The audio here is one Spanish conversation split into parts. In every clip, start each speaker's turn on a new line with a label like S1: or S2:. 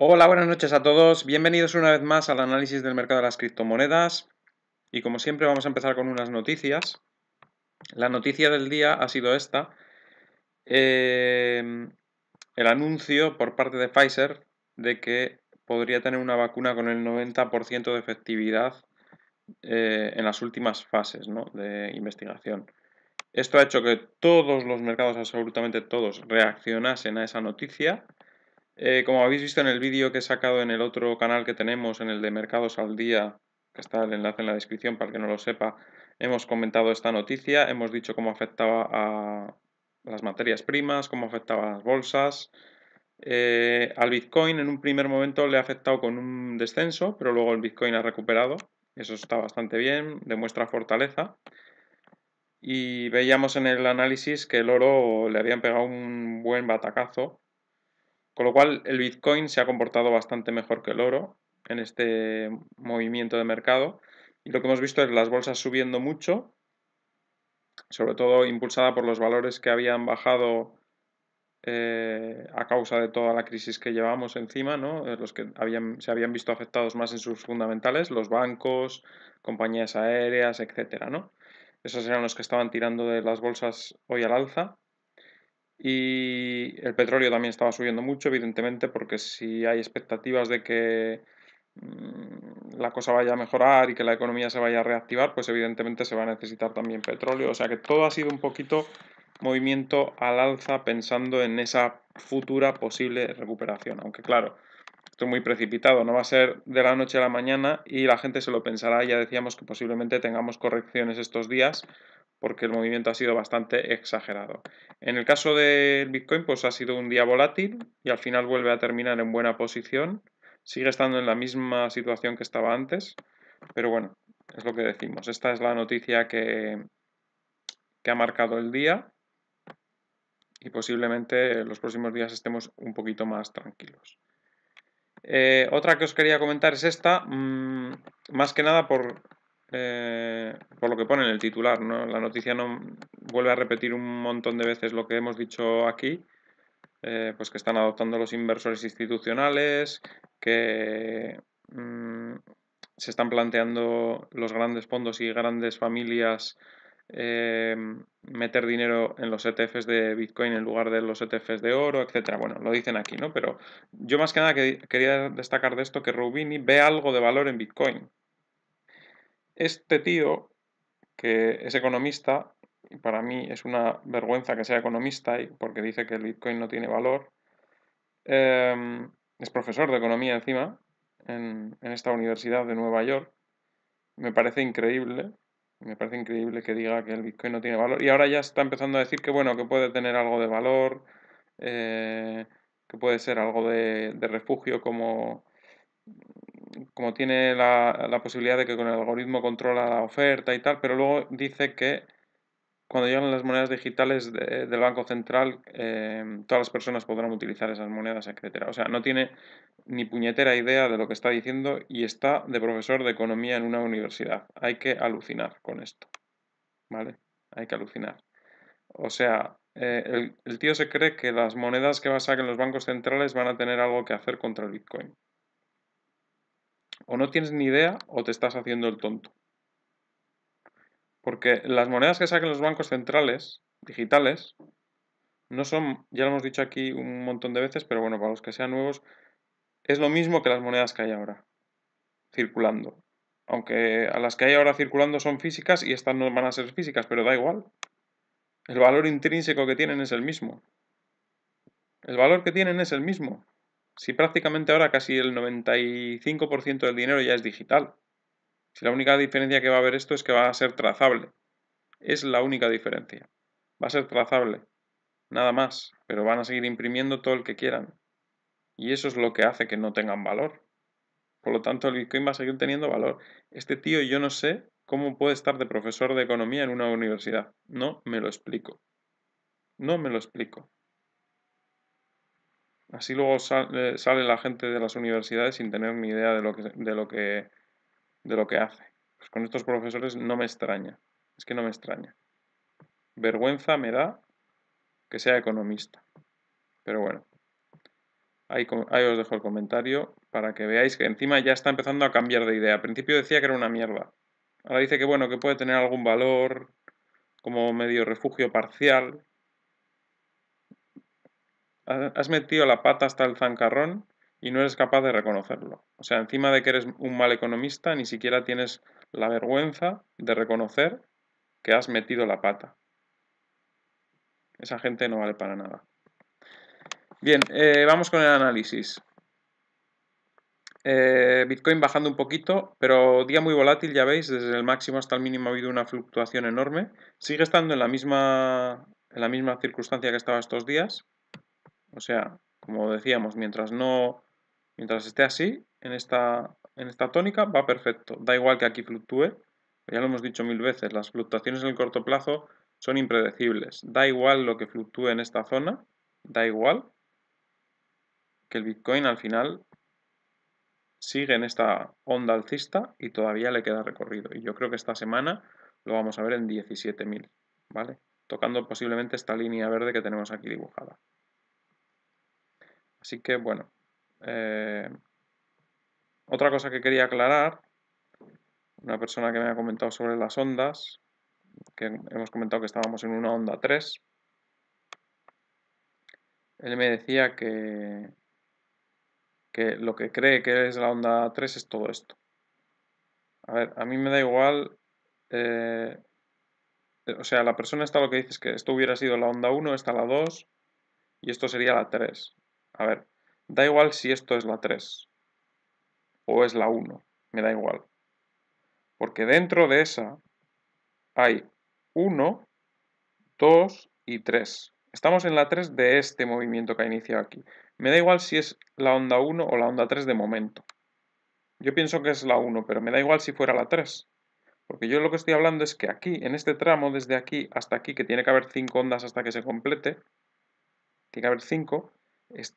S1: Hola, buenas noches a todos. Bienvenidos una vez más al análisis del mercado de las criptomonedas. Y como siempre vamos a empezar con unas noticias. La noticia del día ha sido esta. Em, el anuncio por parte de Pfizer de que podría tener una vacuna con el 90% de efectividad eh, en las últimas fases de investigación. Esto ha hecho que todos los mercados, absolutamente todos, reaccionasen a esa noticia eh, como habéis visto en el vídeo que he sacado en el otro canal que tenemos, en el de Mercados al Día, que está el enlace en la descripción para el que no lo sepa, hemos comentado esta noticia, hemos dicho cómo afectaba a las materias primas, cómo afectaba a las bolsas. Eh, al Bitcoin en un primer momento le ha afectado con un descenso, pero luego el Bitcoin ha recuperado. Eso está bastante bien, demuestra fortaleza. Y veíamos en el análisis que el oro le habían pegado un buen batacazo con lo cual, el Bitcoin se ha comportado bastante mejor que el oro en este movimiento de mercado. Y lo que hemos visto es las bolsas subiendo mucho, sobre todo impulsada por los valores que habían bajado eh, a causa de toda la crisis que llevamos encima, ¿no? Eh, los que habían, se habían visto afectados más en sus fundamentales, los bancos, compañías aéreas, etc. ¿no? Esos eran los que estaban tirando de las bolsas hoy al alza. Y el petróleo también estaba subiendo mucho, evidentemente, porque si hay expectativas de que mm, la cosa vaya a mejorar y que la economía se vaya a reactivar, pues evidentemente se va a necesitar también petróleo. O sea que todo ha sido un poquito movimiento al alza pensando en esa futura posible recuperación. Aunque claro, esto muy precipitado, no va a ser de la noche a la mañana y la gente se lo pensará. Ya decíamos que posiblemente tengamos correcciones estos días porque el movimiento ha sido bastante exagerado. En el caso del Bitcoin, pues ha sido un día volátil y al final vuelve a terminar en buena posición. Sigue estando en la misma situación que estaba antes, pero bueno, es lo que decimos. Esta es la noticia que, que ha marcado el día y posiblemente los próximos días estemos un poquito más tranquilos. Eh, otra que os quería comentar es esta, mm, más que nada por, eh, por lo que pone en el titular. ¿no? La noticia no vuelve a repetir un montón de veces lo que hemos dicho aquí, eh, pues que están adoptando los inversores institucionales, que mm, se están planteando los grandes fondos y grandes familias eh, meter dinero en los ETFs de Bitcoin en lugar de los ETFs de oro, etcétera. Bueno, lo dicen aquí, ¿no? Pero yo más que nada quería destacar de esto que Rubini ve algo de valor en Bitcoin. Este tío, que es economista, y para mí es una vergüenza que sea economista, porque dice que el Bitcoin no tiene valor, em, es profesor de economía encima, en esta universidad de Nueva York. Me parece increíble me parece increíble que diga que el Bitcoin no tiene valor. Y ahora ya está empezando a decir que bueno, que puede tener algo de valor, eh, que puede ser algo de, refugio, como, como tiene la, la, posibilidad de que con el algoritmo controla la oferta y tal, pero luego dice que cuando lleguen las monedas digitales del Banco Central, em, todas las personas podrán utilizar esas monedas, etcétera. O sea, no tiene ni puñetera idea de lo que está diciendo y está de profesor de economía en una universidad. Hay que alucinar con esto. ¿Vale? Hay que alucinar. O sea, eh, el, el, tío se cree que las monedas que va a sacar los bancos centrales van a tener algo que hacer contra el Bitcoin. O no tienes ni idea o te estás haciendo el tonto. Porque las monedas que saquen los bancos centrales, digitales, no son, ya lo hemos dicho aquí un montón de veces, pero bueno, para los que sean nuevos, es lo mismo que las monedas que hay ahora, circulando. Aunque a las que hay ahora circulando son físicas y estas no van a ser físicas, pero da igual. El valor intrínseco que tienen es el mismo. El valor que tienen es el mismo. Si prácticamente ahora casi el 95% del dinero ya es digital. Si la única diferencia que va a haber esto es que va a ser trazable. Es la única diferencia. Va a ser trazable. Nada más. Pero van a seguir imprimiendo todo el que quieran. Y eso es lo que hace que no tengan valor. Por lo tanto, el Bitcoin va a seguir teniendo valor. Este tío yo no sé cómo puede estar de profesor de economía en una universidad. No me lo explico. No me lo explico. Así luego eh, sale la gente de las universidades sin tener ni idea de lo que, de lo que de lo que hace. Pues con estos profesores no me extraña, es que no me extraña. Vergüenza me da que sea economista. Pero bueno, ahí, ahí os dejo el comentario para que veáis que encima ya está empezando a cambiar de idea. Al principio decía que era una mierda. Ahora dice que bueno, que puede tener algún valor como medio refugio parcial. Has metido la pata hasta el zancarrón y no eres capaz de reconocerlo. O sea, encima de que eres un mal economista, ni siquiera tienes la vergüenza de reconocer que has metido la pata. Esa gente no vale para nada. Bien, eh, vamos con el análisis. Eh, Bitcoin bajando un poquito, pero día muy volátil, ya veis, desde el máximo hasta el mínimo ha habido una fluctuación enorme. Sigue estando en la misma, en la misma circunstancia que estaba estos días. O sea, como decíamos, mientras no Mientras esté así, en esta, en esta tónica, va perfecto. Da igual que aquí fluctúe, ya lo hemos dicho mil veces, las fluctuaciones en el corto plazo son impredecibles. Da igual lo que fluctúe en esta zona, da igual que el Bitcoin al final sigue en esta onda alcista y todavía le queda recorrido. Y yo creo que esta semana lo vamos a ver en 17.000, ¿vale? Tocando posiblemente esta línea verde que tenemos aquí dibujada. Así que bueno, eh, otra cosa que quería aclarar, una persona que me ha comentado sobre las ondas, que hemos comentado que estábamos en una onda 3, él me decía que, que lo que cree que es la onda 3 es todo esto. A ver, a mí me da igual, eh, o sea, la persona está lo que dice es que esto hubiera sido la onda 1, esta la 2 y esto sería la 3. A ver, Da igual si esto es la 3 o es la 1, me da igual. Porque dentro de esa hay 1, 2 y 3. Estamos en la 3 de este movimiento que ha iniciado aquí. Me da igual si es la onda 1 o la onda 3 de momento. Yo pienso que es la 1, pero me da igual si fuera la 3. Porque yo lo que estoy hablando es que aquí, en este tramo, desde aquí hasta aquí, que tiene que haber 5 ondas hasta que se complete, tiene que haber 5,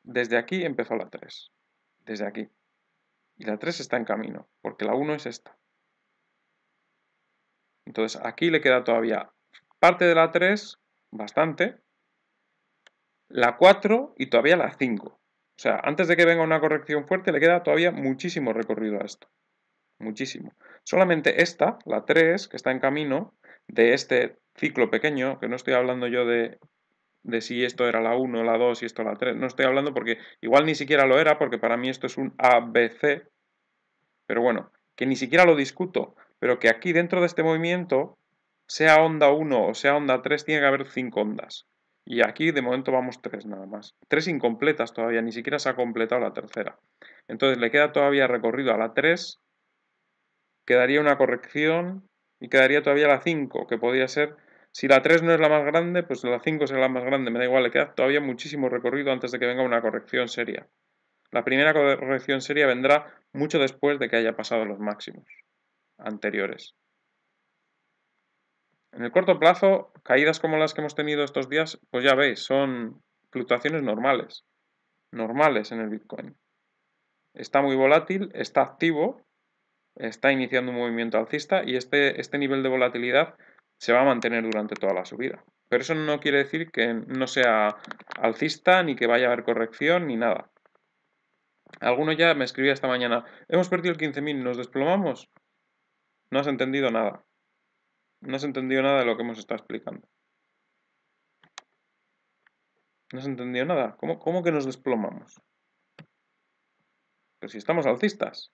S1: desde aquí empezó la 3, desde aquí. Y la 3 está en camino, porque la 1 es esta. Entonces aquí le queda todavía parte de la 3, bastante, la 4 y todavía la 5. O sea, antes de que venga una corrección fuerte le queda todavía muchísimo recorrido a esto. Muchísimo. Solamente esta, la 3, que está en camino, de este ciclo pequeño, que no estoy hablando yo de de si esto era la 1, la 2 y esto la 3. No estoy hablando porque igual ni siquiera lo era, porque para mí esto es un ABC. Pero bueno, que ni siquiera lo discuto, pero que aquí dentro de este movimiento, sea onda 1 o sea onda 3, tiene que haber 5 ondas. Y aquí de momento vamos 3 nada más. 3 incompletas todavía, ni siquiera se ha completado la tercera. Entonces le queda todavía recorrido a la 3, quedaría una corrección y quedaría todavía la 5, que podría ser si la 3 no es la más grande, pues la 5 será la más grande, me da igual, le queda todavía muchísimo recorrido antes de que venga una corrección seria. La primera corrección seria vendrá mucho después de que haya pasado los máximos anteriores. En el corto plazo, caídas como las que hemos tenido estos días, pues ya veis, son fluctuaciones normales, normales en el Bitcoin. Está muy volátil, está activo, está iniciando un movimiento alcista y este, este nivel de volatilidad se va a mantener durante toda la subida. Pero eso no quiere decir que no sea alcista, ni que vaya a haber corrección, ni nada. Alguno ya me escribía esta mañana, hemos perdido el 15.000, ¿nos desplomamos? No has entendido nada. No has entendido nada de lo que hemos estado explicando. No has entendido nada. ¿Cómo, cómo que nos desplomamos? Pero si estamos alcistas.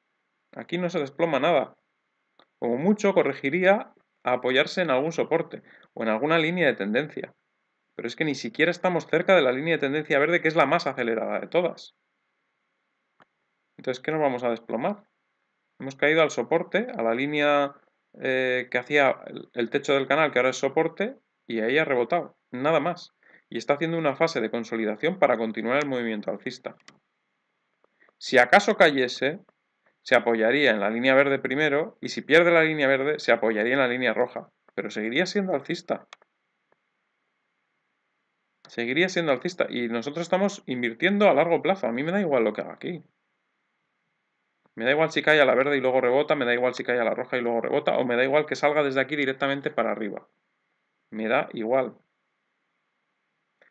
S1: Aquí no se desploma nada. Como mucho corregiría a apoyarse en algún soporte o en alguna línea de tendencia. Pero es que ni siquiera estamos cerca de la línea de tendencia verde que es la más acelerada de todas. Entonces, ¿qué nos vamos a desplomar? Hemos caído al soporte, a la línea eh, que hacía el, el techo del canal, que ahora es soporte, y ahí ha rebotado, nada más. Y está haciendo una fase de consolidación para continuar el movimiento alcista. Si acaso cayese, se apoyaría en la línea verde primero y si pierde la línea verde se apoyaría en la línea roja, pero seguiría siendo alcista. Seguiría siendo alcista y nosotros estamos invirtiendo a largo plazo. A mí me da igual lo que haga aquí. Me da igual si cae a la verde y luego rebota, me da igual si cae a la roja y luego rebota, o me da igual que salga desde aquí directamente para arriba. Me da igual.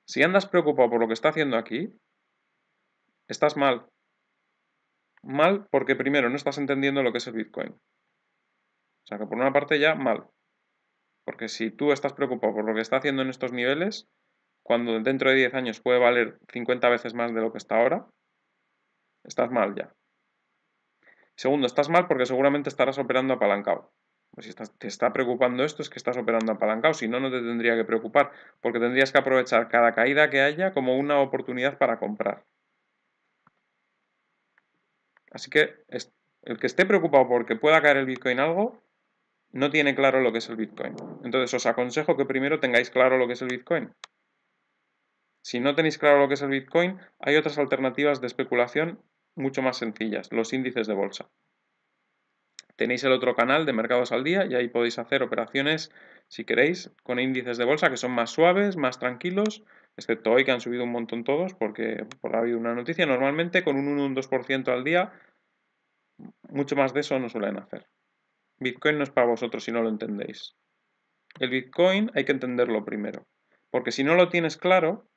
S1: Si andas preocupado por lo que está haciendo aquí, estás mal mal porque primero no estás entendiendo lo que es el Bitcoin. O sea que por una parte ya mal. Porque si tú estás preocupado por lo que está haciendo en estos niveles, cuando dentro de 10 años puede valer 50 veces más de lo que está ahora, estás mal ya. Segundo, estás mal porque seguramente estarás operando apalancado. Pues si te está preocupando esto es que estás operando apalancado, si no, no te tendría que preocupar, porque tendrías que aprovechar cada caída que haya como una oportunidad para comprar. Así que el que esté preocupado porque pueda caer el Bitcoin algo, no tiene claro lo que es el Bitcoin. Entonces os aconsejo que primero tengáis claro lo que es el Bitcoin. Si no tenéis claro lo que es el Bitcoin, hay otras alternativas de especulación mucho más sencillas, los índices de bolsa. Tenéis el otro canal de Mercados al Día y ahí podéis hacer operaciones, si queréis, con índices de bolsa que son más suaves, más tranquilos excepto hoy que han subido un montón todos porque, ha habido una noticia, normalmente con un 1 un 2% al día, mucho más de eso no suelen hacer. Bitcoin no es para vosotros si no lo entendéis. El Bitcoin hay que entenderlo primero, porque si no lo tienes claro,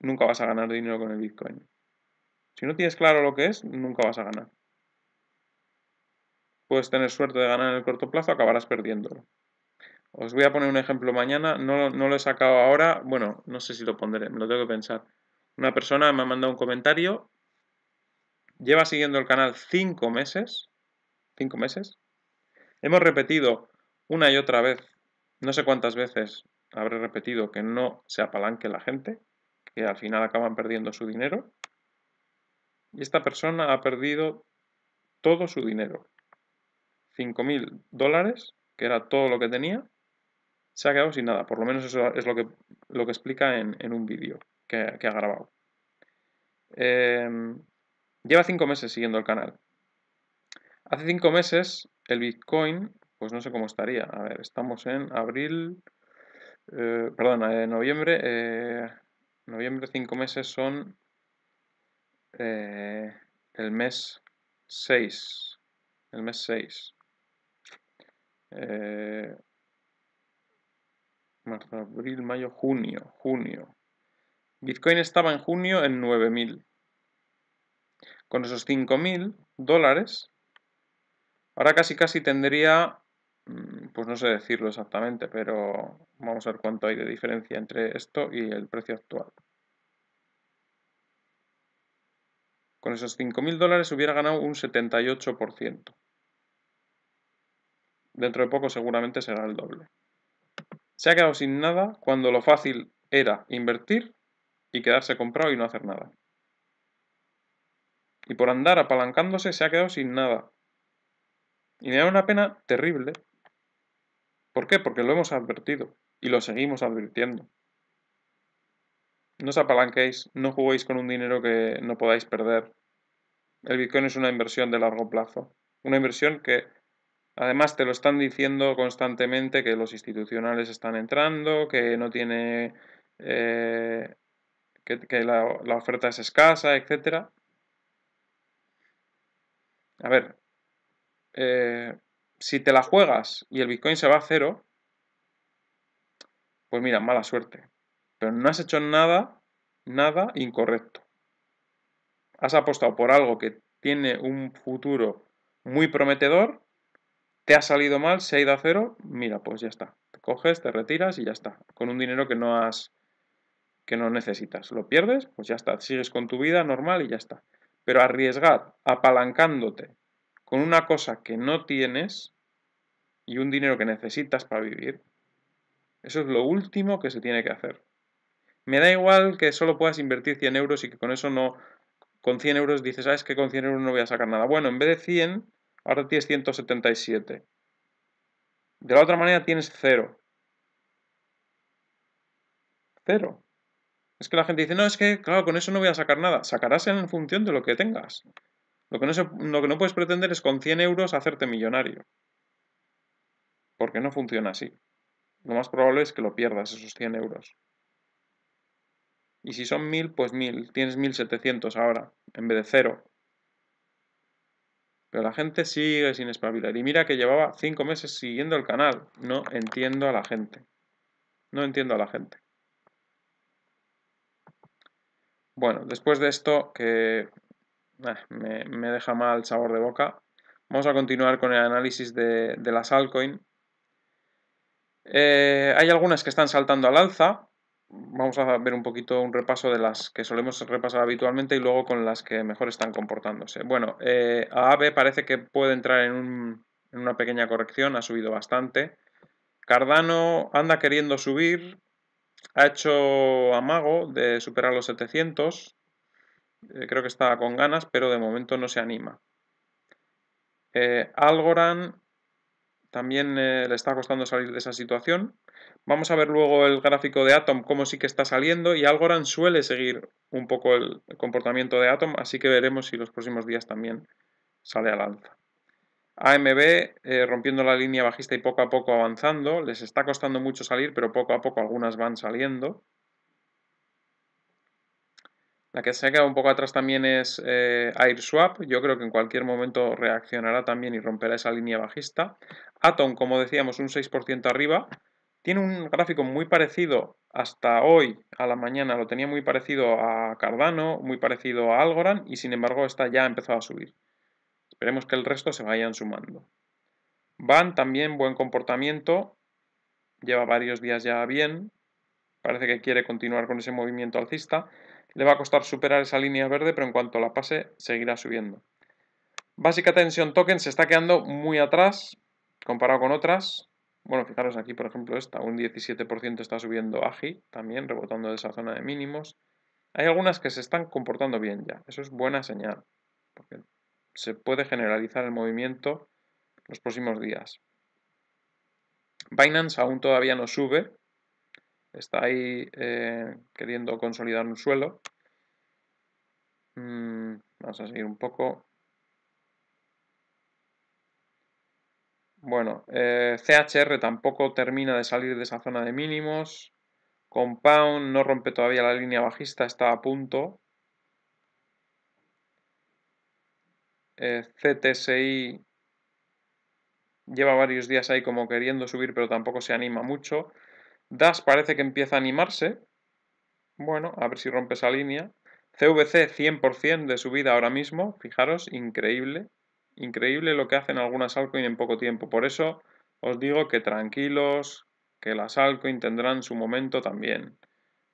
S1: nunca vas a ganar dinero con el Bitcoin. Si no tienes claro lo que es, nunca vas a ganar. Puedes tener suerte de ganar en el corto plazo, acabarás perdiéndolo. Os voy a poner un ejemplo mañana, no, no lo he sacado ahora, bueno, no sé si lo pondré, me lo tengo que pensar. Una persona me ha mandado un comentario, lleva siguiendo el canal cinco meses, cinco meses, hemos repetido una y otra vez, no sé cuántas veces habré repetido que no se apalanque la gente, que al final acaban perdiendo su dinero, y esta persona ha perdido todo su dinero, mil dólares, que era todo lo que tenía, se ha quedado sin nada. Por lo menos eso es lo que, lo que explica en, un vídeo que, ha grabado. Em, lleva cinco meses siguiendo el canal. Hace cinco meses el Bitcoin, pues no sé cómo estaría. A ver, estamos en abril, eh, perdón, eh, noviembre. Eh, noviembre, cinco meses son eh, el mes 6. El mes 6 marzo, abril, mayo, junio, junio. Bitcoin estaba en junio en 9.000. Con esos 5.000 dólares, ahora casi casi tendría, mm, pues no sé decirlo exactamente, pero vamos a ver cuánto hay de diferencia entre esto y el precio actual. Con esos 5.000 dólares hubiera ganado un 78%. Dentro de poco seguramente será el doble. Se ha quedado sin nada cuando lo fácil era invertir y quedarse comprado y no hacer nada. Y por andar apalancándose se ha quedado sin nada. Y me da una pena terrible. ¿Por qué? Porque lo hemos advertido y lo seguimos advirtiendo. No os apalanquéis, no juguéis con un dinero que no podáis perder. El Bitcoin es una inversión de largo plazo. Una inversión que Además, te lo están diciendo constantemente que los institucionales están entrando, que no tiene. Eh, que, la, oferta es escasa, etc. A ver. Eh, si te la juegas y el Bitcoin se va a cero, pues mira, mala suerte. Pero no has hecho nada, nada incorrecto. Has apostado por algo que tiene un futuro muy prometedor te ha salido mal, se ha ido a cero, mira, pues ya está. Te coges, te retiras y ya está. Con un dinero que no has que no necesitas. Lo pierdes, pues ya está. Sigues con tu vida normal y ya está. Pero arriesgar apalancándote con una cosa que no tienes y un dinero que necesitas para vivir, eso es lo último que se tiene que hacer. Me da igual que solo puedas invertir 100 euros y que con eso no, con 100 euros dices, ¿sabes ah, es que con 100 euros no voy a sacar nada. Bueno, en vez de 100, Ahora tienes 177. De la otra manera tienes cero. Cero. Es que la gente dice, no, es que, claro, con eso no voy a sacar nada. Sacarás en función de lo que tengas. Lo que no, lo que no puedes pretender es con 100 euros hacerte millonario. Porque no funciona así. Lo más probable es que lo pierdas, esos 100 euros. Y si son 1000, pues 1000. Tienes 1700 ahora, en vez de 0. Pero la gente sigue sin espabilar. Y mira que llevaba cinco meses siguiendo el canal. No entiendo a la gente. No entiendo a la gente. Bueno, después de esto, que ah, me, deja mal sabor de boca, vamos a continuar con el análisis de, las altcoins. Eh, hay algunas que están saltando al alza, vamos a ver un poquito un repaso de las que solemos repasar habitualmente y luego con las que mejor están comportándose. Bueno, eh, Aave parece que puede entrar en, una pequeña corrección, ha subido bastante. Cardano anda queriendo subir, ha hecho amago de superar los 700, eh, creo que está con ganas, pero de momento no se anima. Eh, Algorand también eh, le está costando salir de esa situación. Vamos a ver luego el gráfico de Atom, cómo sí que está saliendo, y Algorand suele seguir un poco el comportamiento de Atom, así que veremos si los próximos días también sale al alza. AMB eh, rompiendo la línea bajista y poco a poco avanzando, les está costando mucho salir, pero poco a poco algunas van saliendo. La que se ha quedado un poco atrás también es eh, AirSwap. Yo creo que en cualquier momento reaccionará también y romperá esa línea bajista. Atom, como decíamos, un 6% arriba. Tiene un gráfico muy parecido hasta hoy a la mañana, lo tenía muy parecido a Cardano, muy parecido a Algorand y sin embargo esta ya empezado a subir. Esperemos que el resto se vayan sumando. Van también buen comportamiento, lleva varios días ya bien, parece que quiere continuar con ese movimiento alcista. Le va a costar superar esa línea verde, pero en cuanto la pase seguirá subiendo. Básica tensión Token se está quedando muy atrás comparado con otras, bueno, fijaros aquí, por ejemplo, esta, un 17% está subiendo AGI, también rebotando de esa zona de mínimos. Hay algunas que se están comportando bien ya, eso es buena señal, porque se puede generalizar el movimiento los próximos días. Binance aún todavía no sube, está ahí eh, queriendo consolidar un suelo. Mm, vamos a seguir un poco. Bueno, eh, CHR tampoco termina de salir de esa zona de mínimos. Compound no rompe todavía la línea bajista, está a punto. Eh, CTSI lleva varios días ahí como queriendo subir, pero tampoco se anima mucho. DAS parece que empieza a animarse. Bueno, a ver si rompe esa línea. CVC 100% de subida ahora mismo, fijaros, increíble increíble lo que hacen algunas altcoins en poco tiempo. Por eso os digo que tranquilos, que las altcoins tendrán su momento también.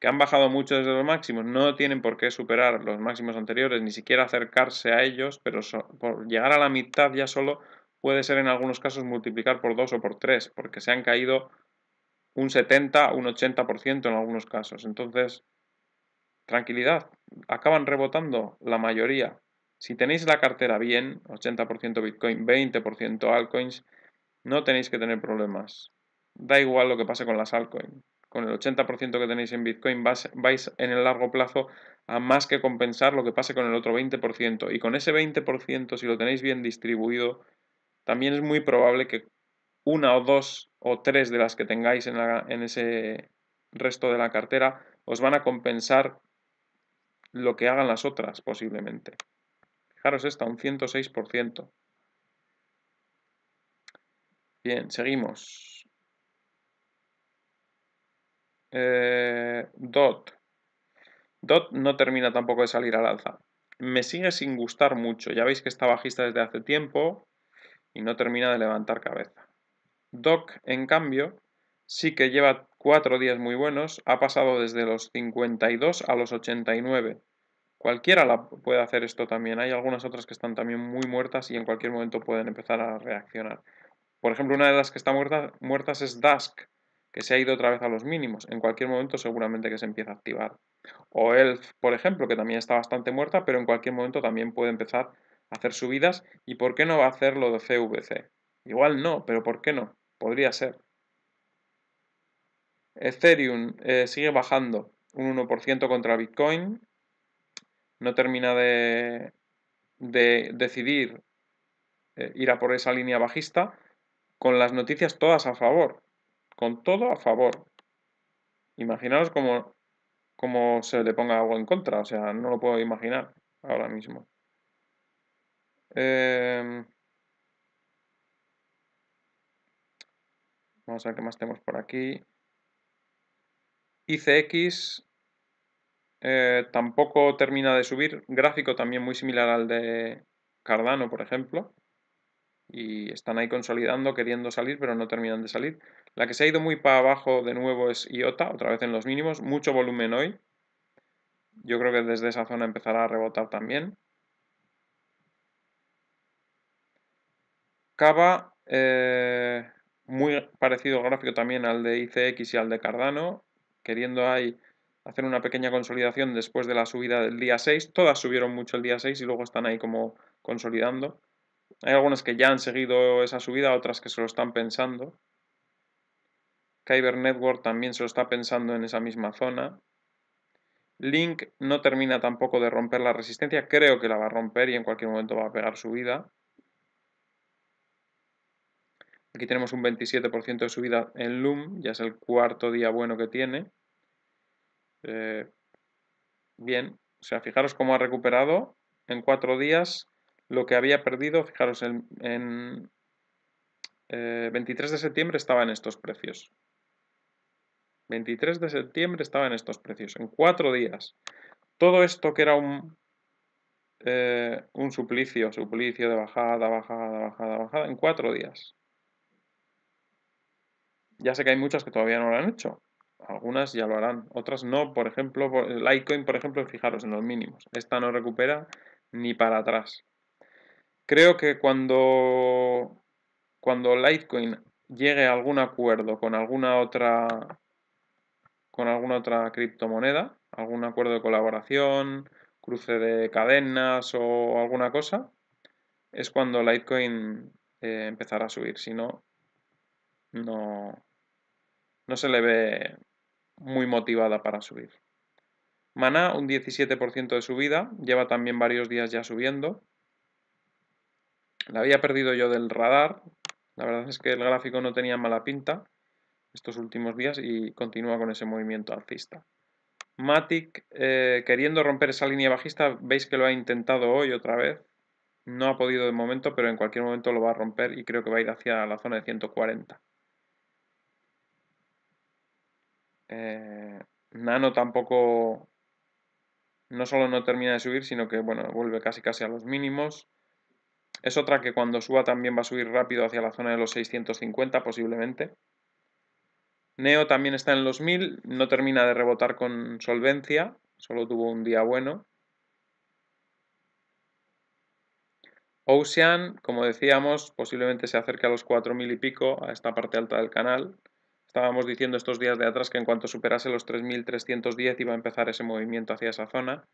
S1: Que han bajado mucho desde los máximos, no tienen por qué superar los máximos anteriores, ni siquiera acercarse a ellos, pero por llegar a la mitad ya solo puede ser en algunos casos multiplicar por dos o por tres, porque se han caído un 70, un 80% en algunos casos. Entonces, tranquilidad, acaban rebotando la mayoría, si tenéis la cartera bien, 80% Bitcoin, 20% altcoins, no tenéis que tener problemas. Da igual lo que pase con las altcoins. Con el 80% que tenéis en Bitcoin vais en el largo plazo a más que compensar lo que pase con el otro 20%. Y con ese 20%, si lo tenéis bien distribuido, también es muy probable que una o dos o tres de las que tengáis en, en ese resto de la cartera os van a compensar lo que hagan las otras posiblemente. Fijaros esta, un 106%. Bien, seguimos. Eh, DOT. DOT no termina tampoco de salir al alza. Me sigue sin gustar mucho. Ya veis que está bajista desde hace tiempo y no termina de levantar cabeza. DOC, en cambio, sí que lleva cuatro días muy buenos. Ha pasado desde los 52 a los 89. Cualquiera la puede hacer esto también. Hay algunas otras que están también muy muertas y en cualquier momento pueden empezar a reaccionar. Por ejemplo, una de las que está muerta, muertas es Dusk, que se ha ido otra vez a los mínimos. En cualquier momento seguramente que se empieza a activar. O Elf, por ejemplo, que también está bastante muerta, pero en cualquier momento también puede empezar a hacer subidas. ¿Y por qué no va a hacer lo de CVC? Igual no, pero ¿por qué no? Podría ser. Ethereum eh, sigue bajando un 1% contra Bitcoin no termina de, decidir eh, ir a por esa línea bajista, con las noticias todas a favor, con todo a favor. Imaginaros cómo, se le ponga algo en contra, o sea, no lo puedo imaginar ahora mismo. Em, vamos a ver qué más tenemos por aquí. ICX eh, tampoco termina de subir. Gráfico también muy similar al de Cardano, por ejemplo. Y están ahí consolidando, queriendo salir, pero no terminan de salir. La que se ha ido muy para abajo de nuevo es IOTA, otra vez en los mínimos. Mucho volumen hoy. Yo creo que desde esa zona empezará a rebotar también. Cava, eh, muy parecido gráfico también al de ICX y al de Cardano, queriendo ahí hacer una pequeña consolidación después de la subida del día 6. Todas subieron mucho el día 6 y luego están ahí como consolidando. Hay algunas que ya han seguido esa subida, otras que se lo están pensando. Kyber Network también se lo está pensando en esa misma zona. Link no termina tampoco de romper la resistencia, creo que la va a romper y en cualquier momento va a pegar subida. Aquí tenemos un 27% de subida en Loom, ya es el cuarto día bueno que tiene. Eh, bien, o sea, fijaros cómo ha recuperado en cuatro días lo que había perdido. Fijaros, en, 23 eh, de septiembre estaba en estos precios. 23 de septiembre estaba en estos precios, en cuatro días. Todo esto que era un, eh, un suplicio, suplicio de bajada, bajada, bajada, bajada, en cuatro días. Ya sé que hay muchas que todavía no lo han hecho, algunas ya lo harán, otras no. Por ejemplo, Litecoin, por ejemplo, fijaros en los mínimos. Esta no recupera ni para atrás. Creo que cuando, cuando Litecoin llegue a algún acuerdo con alguna otra con alguna otra criptomoneda, algún acuerdo de colaboración, cruce de cadenas o alguna cosa, es cuando Litecoin eh, empezará a subir. Si no, no, no se le ve muy motivada para subir. Maná, un 17% de subida, lleva también varios días ya subiendo. La había perdido yo del radar, la verdad es que el gráfico no tenía mala pinta estos últimos días y continúa con ese movimiento alcista. Matic, eh, queriendo romper esa línea bajista, veis que lo ha intentado hoy otra vez. No ha podido de momento, pero en cualquier momento lo va a romper y creo que va a ir hacia la zona de 140. Eh, Nano tampoco, no solo no termina de subir, sino que bueno, vuelve casi casi a los mínimos. Es otra que cuando suba también va a subir rápido hacia la zona de los 650 posiblemente. Neo también está en los 1000, no termina de rebotar con solvencia, solo tuvo un día bueno. Ocean, como decíamos, posiblemente se acerque a los 4000 y pico, a esta parte alta del canal, Estábamos diciendo estos días de atrás que en cuanto superase los 3.310 iba a empezar ese movimiento hacia esa zona.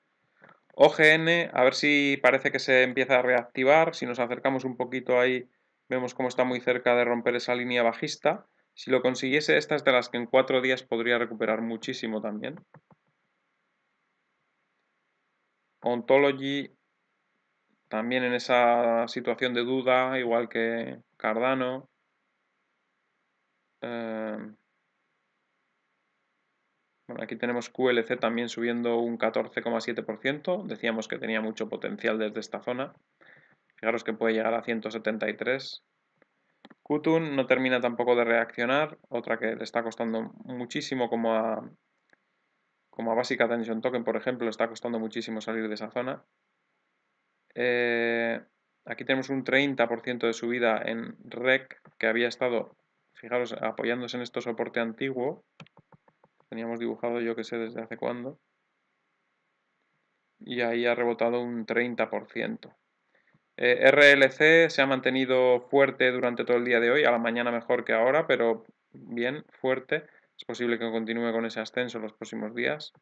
S1: OGN, a ver si parece que se empieza a reactivar. Si nos acercamos un poquito ahí, vemos cómo está muy cerca de romper esa línea bajista. Si lo consiguiese, esta es de las que en cuatro días podría recuperar muchísimo también. Ontology, también en esa situación de duda, igual que Cardano. Em, bueno, aquí tenemos QLC también subiendo un 14,7%. Decíamos que tenía mucho potencial desde esta zona. Fijaros que puede llegar a 173. Qtun no termina tampoco de reaccionar. Otra que le está costando muchísimo como a, como a Basic Token, por ejemplo, le está costando muchísimo salir de esa zona. Eh, aquí tenemos un 30% de subida en REC que había estado fijaros, apoyándose en este soporte antiguo, teníamos dibujado yo que sé desde hace cuándo, y ahí ha rebotado un 30%. Eh, RLC se ha mantenido fuerte durante todo el día de hoy, a la mañana mejor que ahora, pero bien, fuerte. Es posible que continúe con ese ascenso los próximos días.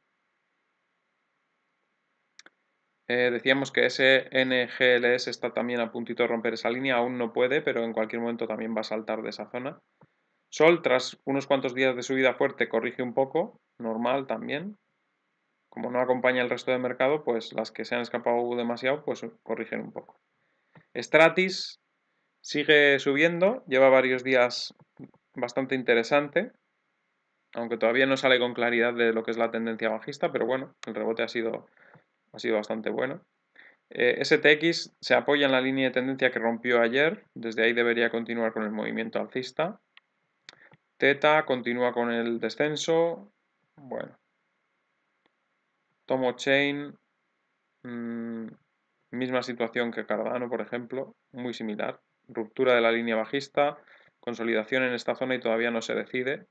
S1: Eh, decíamos que SNGLS está también a puntito de romper esa línea, aún no puede, pero en cualquier momento también va a saltar de esa zona. Sol, tras unos cuantos días de subida fuerte, corrige un poco, normal también. Como no acompaña el resto del mercado, pues las que se han escapado demasiado, pues corrigen un poco. Stratis sigue subiendo, lleva varios días bastante interesante, aunque todavía no sale con claridad de lo que es la tendencia bajista, pero bueno, el rebote ha sido, ha sido bastante bueno. Eh, STX se apoya en la línea de tendencia que rompió ayer, desde ahí debería continuar con el movimiento alcista. Teta continúa con el descenso. Bueno. Tomo Chain. Mm, misma situación que Cardano, por ejemplo. Muy similar. Ruptura de la línea bajista. Consolidación en esta zona y todavía no se decide.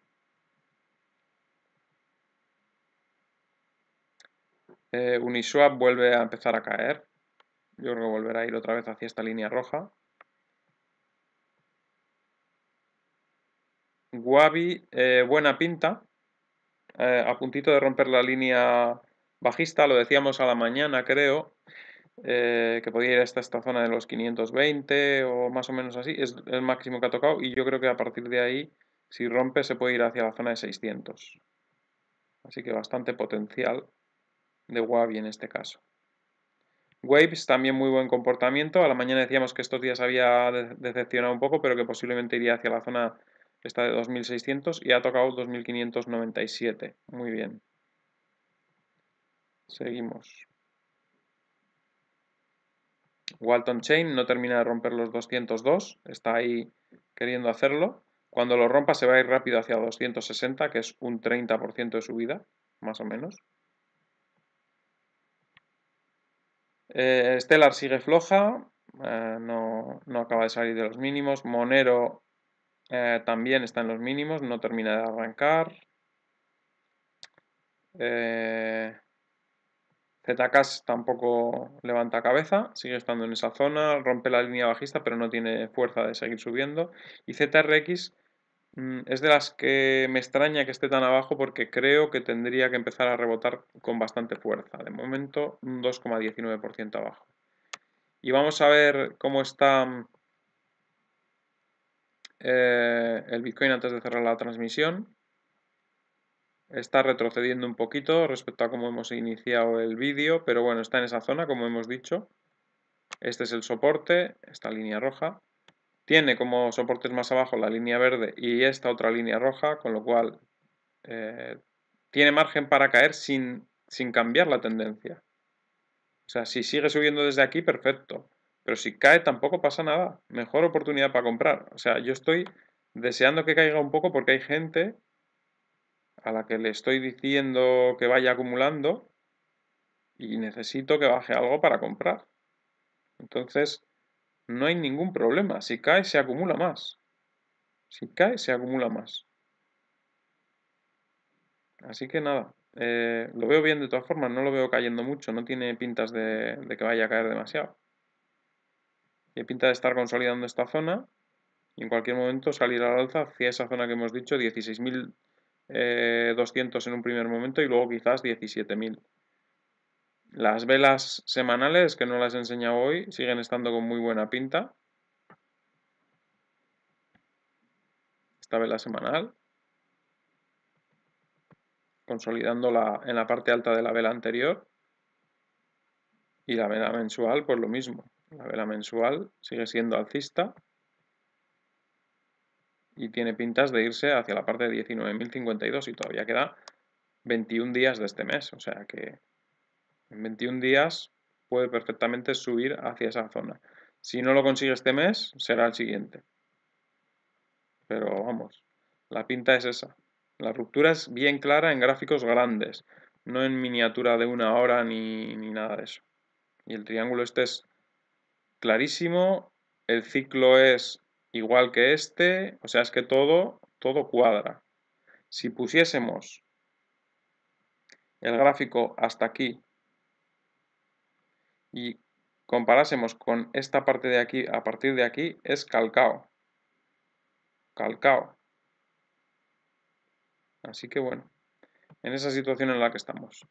S1: Eh, Uniswap vuelve a empezar a caer. Yo creo que volverá a ir otra vez hacia esta línea roja. Wabi, eh, buena pinta, eh, a puntito de romper la línea bajista, lo decíamos a la mañana creo, eh, que podía ir hasta esta zona de los 520 o más o menos así, es el máximo que ha tocado y yo creo que a partir de ahí, si rompe, se puede ir hacia la zona de 600. Así que bastante potencial de Wabi en este caso. Waves también muy buen comportamiento, a la mañana decíamos que estos días había decepcionado un poco, pero que posiblemente iría hacia la zona está de 2600 y ha tocado 2597. Muy bien. Seguimos. Walton Chain no termina de romper los 202, está ahí queriendo hacerlo. Cuando lo rompa se va a ir rápido hacia 260, que es un 30% de subida, más o menos. Eh, Stellar sigue floja, eh, no, no acaba de salir de los mínimos. Monero eh, también está en los mínimos, no termina de arrancar. Eh, tampoco levanta cabeza, sigue estando en esa zona, rompe la línea bajista pero no tiene fuerza de seguir subiendo. Y ZRX mm, es de las que me extraña que esté tan abajo porque creo que tendría que empezar a rebotar con bastante fuerza. De momento un 2,19% abajo. Y vamos a ver cómo está mm, eh, el Bitcoin antes de cerrar la transmisión. Está retrocediendo un poquito respecto a cómo hemos iniciado el vídeo, pero bueno, está en esa zona, como hemos dicho. Este es el soporte, esta línea roja. Tiene como soportes más abajo la línea verde y esta otra línea roja, con lo cual eh, tiene margen para caer sin, sin cambiar la tendencia. O sea, si sigue subiendo desde aquí, perfecto. Pero si cae tampoco pasa nada. Mejor oportunidad para comprar. O sea, yo estoy deseando que caiga un poco porque hay gente a la que le estoy diciendo que vaya acumulando y necesito que baje algo para comprar. Entonces, no hay ningún problema. Si cae, se acumula más. Si cae, se acumula más. Así que nada, eh, lo veo bien de todas formas, no lo veo cayendo mucho, no tiene pintas de que vaya a caer demasiado. Y pinta de estar consolidando esta zona y en cualquier momento salir al alza hacia esa zona que hemos dicho, 16.200 eh, en un primer momento y luego quizás 17.000. Las velas semanales, que no las he enseñado hoy, siguen estando con muy buena pinta. Esta vela semanal consolidando la, en la parte alta de la vela anterior y la vela mensual, pues lo mismo. La vela mensual sigue siendo alcista y tiene pintas de irse hacia la parte de 19.052 y todavía queda 21 días de este mes. O sea que en 21 días puede perfectamente subir hacia esa zona. Si no lo consigue este mes, será el siguiente. Pero vamos, la pinta es esa. La ruptura es bien clara en gráficos grandes, no en miniatura de una hora ni, nada de eso. Y el triángulo este es clarísimo, el ciclo es igual que este, o sea, es que todo, todo cuadra. Si pusiésemos el gráfico hasta aquí y comparásemos con esta parte de aquí, a partir de aquí, es calcao. Calcao. Así que bueno, en esa situación en la que estamos.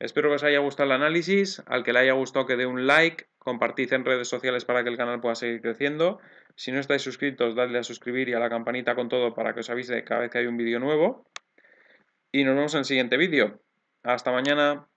S1: Espero que os haya gustado el análisis, al que le haya gustado que dé un like, compartid en redes sociales para que el canal pueda seguir creciendo. Si no estáis suscritos, dadle a suscribir y a la campanita con todo para que os avise cada vez que hay un vídeo nuevo. Y nos vemos en el siguiente vídeo. Hasta mañana.